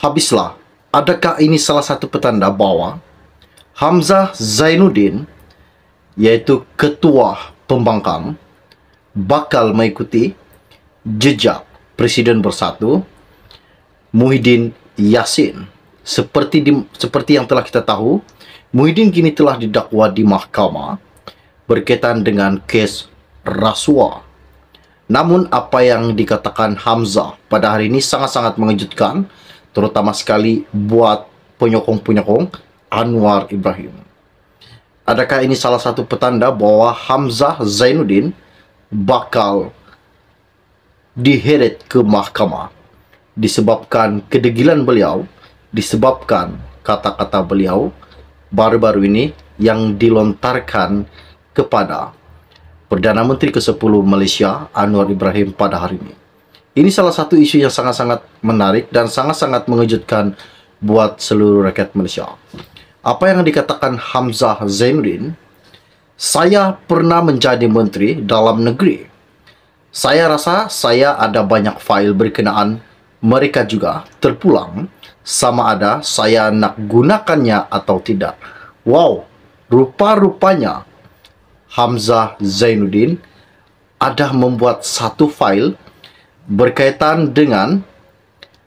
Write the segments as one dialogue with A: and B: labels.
A: habislah. Adakah ini salah satu petanda bahawa Hamzah Zainuddin iaitu ketua pembangkang bakal mengikuti jejak Presiden Bersatu Muhyiddin Yassin seperti di, seperti yang telah kita tahu Muhyiddin kini telah didakwa di mahkamah berkaitan dengan kes rasuah namun apa yang dikatakan Hamzah pada hari ini sangat-sangat mengejutkan terutama sekali buat penyokong-penyokong Anwar Ibrahim. Adakah ini salah satu petanda bahwa Hamzah Zainuddin bakal diheret ke mahkamah disebabkan kedegilan beliau, disebabkan kata-kata beliau baru-baru ini yang dilontarkan kepada Perdana Menteri ke-10 Malaysia Anwar Ibrahim pada hari ini. Ini salah satu isu yang sangat-sangat menarik dan sangat-sangat mengejutkan buat seluruh rakyat Malaysia. Apa yang dikatakan Hamzah Zainuddin, saya pernah menjadi menteri dalam negeri. Saya rasa saya ada banyak fail berkenaan mereka juga terpulang sama ada saya nak gunakannya atau tidak. Wow, rupa-rupanya Hamzah Zainuddin ada membuat satu file berkaitan dengan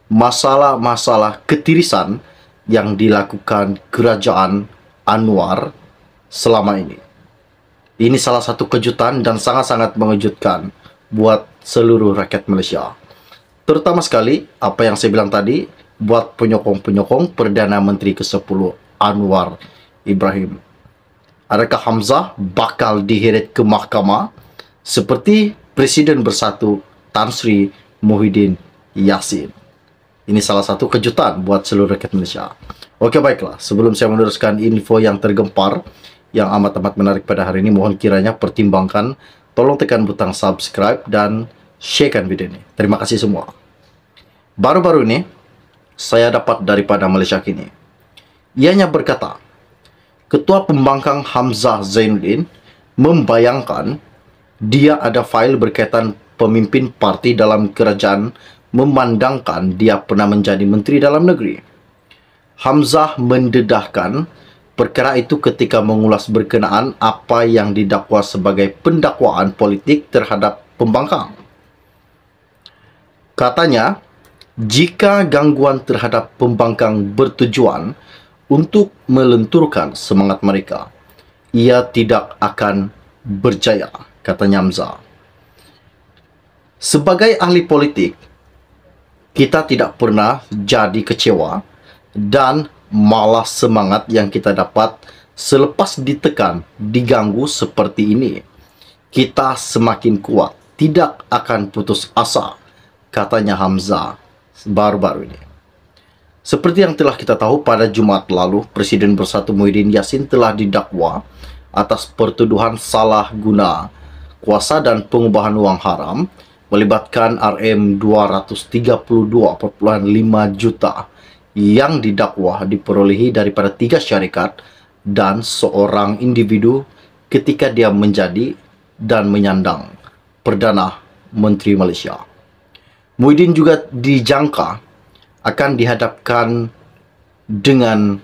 A: masalah-masalah ketirisan yang dilakukan kerajaan Anwar selama ini. Ini salah satu kejutan dan sangat-sangat mengejutkan buat seluruh rakyat Malaysia. Terutama sekali apa yang saya bilang tadi buat penyokong-penyokong Perdana Menteri ke-10 Anwar Ibrahim. Adakah Hamzah bakal diheret ke mahkamah seperti Presiden Bersatu Tansri Muhyiddin Yassin. Ini salah satu kejutan buat seluruh rakyat Malaysia. Oke baiklah, sebelum saya meneruskan info yang tergempar, yang amat-amat menarik pada hari ini, mohon kiranya pertimbangkan, tolong tekan butang subscribe dan sharekan video ini. Terima kasih semua. Baru-baru ini, saya dapat daripada Malaysia Kini. Ianya berkata, Ketua Pembangkang Hamzah Zainuddin membayangkan dia ada file berkaitan pemimpin parti dalam kerajaan memandangkan dia pernah menjadi menteri dalam negeri. Hamzah mendedahkan perkara itu ketika mengulas berkenaan apa yang didakwa sebagai pendakwaan politik terhadap pembangkang. Katanya, jika gangguan terhadap pembangkang bertujuan untuk melenturkan semangat mereka, ia tidak akan berjaya, katanya Hamzah. Sebagai ahli politik, kita tidak pernah jadi kecewa dan malah semangat yang kita dapat selepas ditekan, diganggu seperti ini. Kita semakin kuat, tidak akan putus asa, katanya Hamzah baru-baru ini. Seperti yang telah kita tahu pada Jumat lalu, Presiden Bersatu Muhyiddin Yassin telah didakwa atas pertuduhan salah guna kuasa dan pengubahan uang haram melibatkan RM 232,5 juta yang didakwa diperolehi daripada tiga syarikat dan seorang individu ketika dia menjadi dan menyandang Perdana Menteri Malaysia. Muhyiddin juga dijangka akan dihadapkan dengan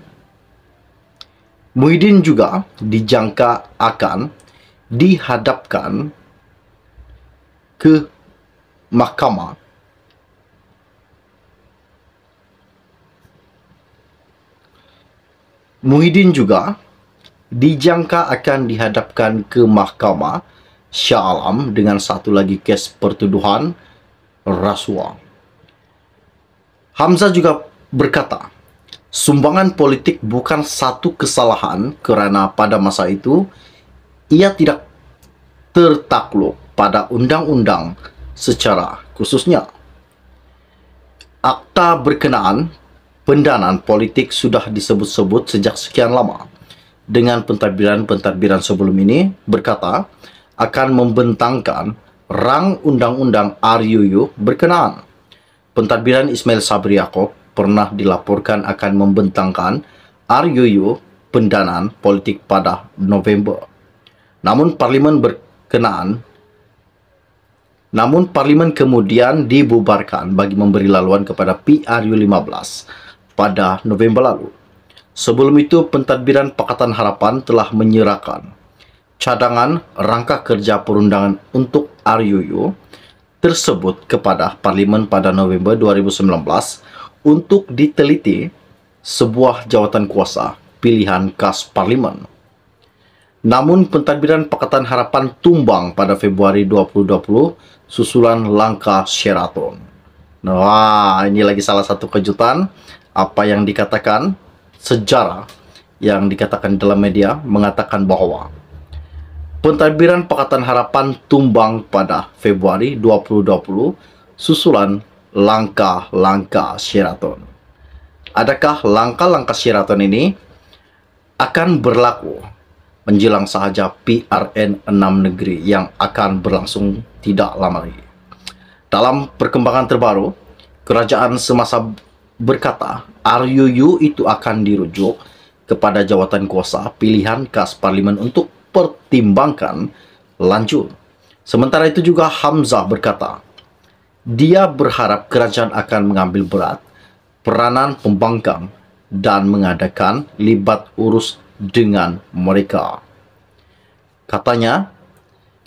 A: Muhyiddin juga dijangka akan dihadapkan ke Mahkamah. Muhyiddin juga dijangka akan dihadapkan ke mahkamah Shah Alam dengan satu lagi kes pertuduhan rasuah. Hamzah juga berkata, sumbangan politik bukan satu kesalahan karena pada masa itu ia tidak tertakluk pada undang-undang secara khususnya. Akta berkenaan pendanaan politik sudah disebut-sebut sejak sekian lama dengan pentadbiran-pentadbiran sebelum ini berkata akan membentangkan rang undang-undang RUU berkenaan. Pentadbiran Ismail Sabri Yaakob pernah dilaporkan akan membentangkan RUU pendanaan politik pada November. Namun Parlimen berkenaan Namun parlimen kemudian dibubarkan bagi memberi laluan kepada PRU 15 pada November lalu. Sebelum itu, pentadbiran Pakatan Harapan telah menyerahkan cadangan rangka kerja perundangan untuk RUU tersebut kepada parlimen pada November 2019 untuk diteliti sebuah jawatan kuasa pilihan khas parlimen. Namun pentadbiran Pakatan Harapan tumbang pada Februari 2020 susulan langkah Sheraton. Wah, ini lagi salah satu kejutan apa yang dikatakan sejarah yang dikatakan dalam media mengatakan bahwa pentadbiran Pakatan Harapan tumbang pada Februari 2020 susulan langkah-langkah Sheraton. Adakah langkah-langkah Sheraton ini akan berlaku menjelang sahaja PRN 6 negeri yang akan berlangsung tidak lama lagi. Dalam perkembangan terbaru, kerajaan semasa berkata RUU itu akan dirujuk kepada jawatan kuasa pilihan khas parlimen untuk pertimbangkan lanjut. Sementara itu juga Hamzah berkata, dia berharap kerajaan akan mengambil berat peranan pembangkang dan mengadakan libat urus dengan mereka. Katanya,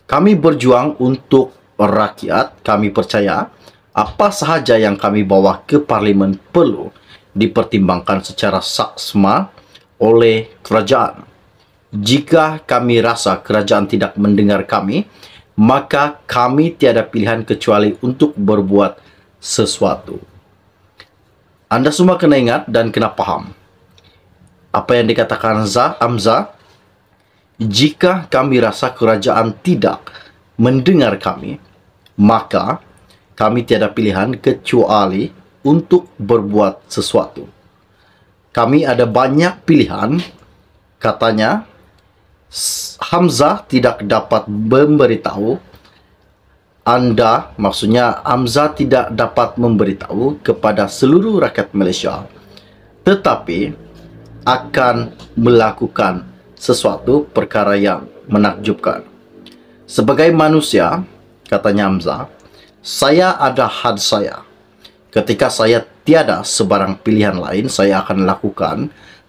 A: kami berjuang untuk rakyat, kami percaya apa sahaja yang kami bawa ke parlimen perlu dipertimbangkan secara saksama oleh kerajaan. Jika kami rasa kerajaan tidak mendengar kami, maka kami tiada pilihan kecuali untuk berbuat sesuatu. Anda semua kena ingat dan kena faham apa yang dikatakan Zah, Amza, jika kami rasa kerajaan tidak mendengar kami, maka kami tiada pilihan kecuali untuk berbuat sesuatu. Kami ada banyak pilihan, katanya Hamzah tidak dapat memberitahu anda, maksudnya Hamzah tidak dapat memberitahu kepada seluruh rakyat Malaysia. Tetapi, akan melakukan sesuatu perkara yang menakjubkan. Sebagai manusia, kata Hamzah, saya ada had saya. Ketika saya tiada sebarang pilihan lain, saya akan lakukan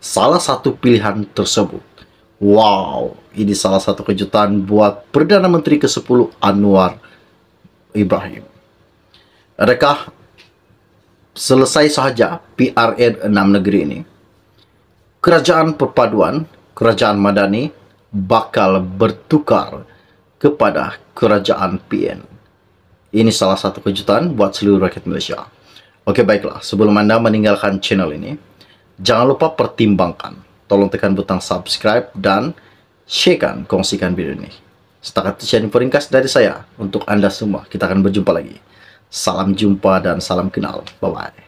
A: salah satu pilihan tersebut. Wow, ini salah satu kejutan buat Perdana Menteri ke-10 Anwar Ibrahim. Adakah selesai saja PRN 6 negeri ini? kerajaan perpaduan, kerajaan Madani bakal bertukar kepada kerajaan PN. Ini salah satu kejutan buat seluruh rakyat Malaysia. Oke baiklah, sebelum Anda meninggalkan channel ini, jangan lupa pertimbangkan. Tolong tekan butang subscribe dan sharekan, kongsikan video ini. Setakat itu channel peringkas dari saya untuk Anda semua. Kita akan berjumpa lagi. Salam jumpa dan salam kenal. Bye-bye.